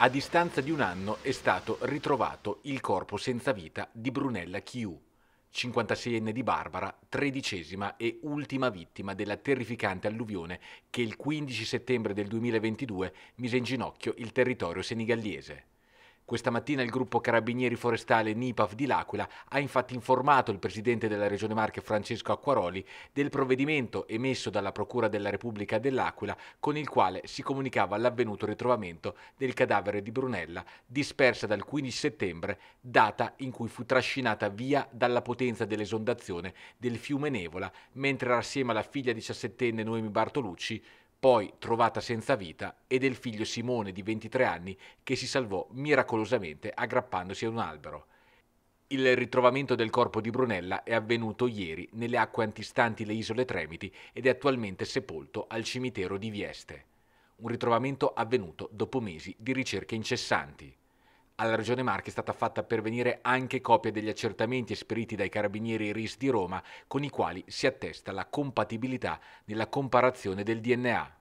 a distanza di un anno è stato ritrovato il corpo senza vita di Brunella Chiù, 56enne di Barbara, tredicesima e ultima vittima della terrificante alluvione che il 15 settembre del 2022 mise in ginocchio il territorio senigallese. Questa mattina il gruppo Carabinieri Forestale NIPAF di L'Aquila ha infatti informato il presidente della Regione Marche Francesco Acquaroli del provvedimento emesso dalla Procura della Repubblica dell'Aquila con il quale si comunicava l'avvenuto ritrovamento del cadavere di Brunella dispersa dal 15 settembre, data in cui fu trascinata via dalla potenza dell'esondazione del fiume Nevola mentre era assieme alla figlia 17enne Noemi Bartolucci poi trovata senza vita, e del figlio Simone di 23 anni che si salvò miracolosamente aggrappandosi a un albero. Il ritrovamento del corpo di Brunella è avvenuto ieri nelle acque antistanti le isole Tremiti ed è attualmente sepolto al cimitero di Vieste. Un ritrovamento avvenuto dopo mesi di ricerche incessanti alla Regione Marche è stata fatta pervenire anche copia degli accertamenti esperiti dai carabinieri RIS di Roma, con i quali si attesta la compatibilità nella comparazione del DNA.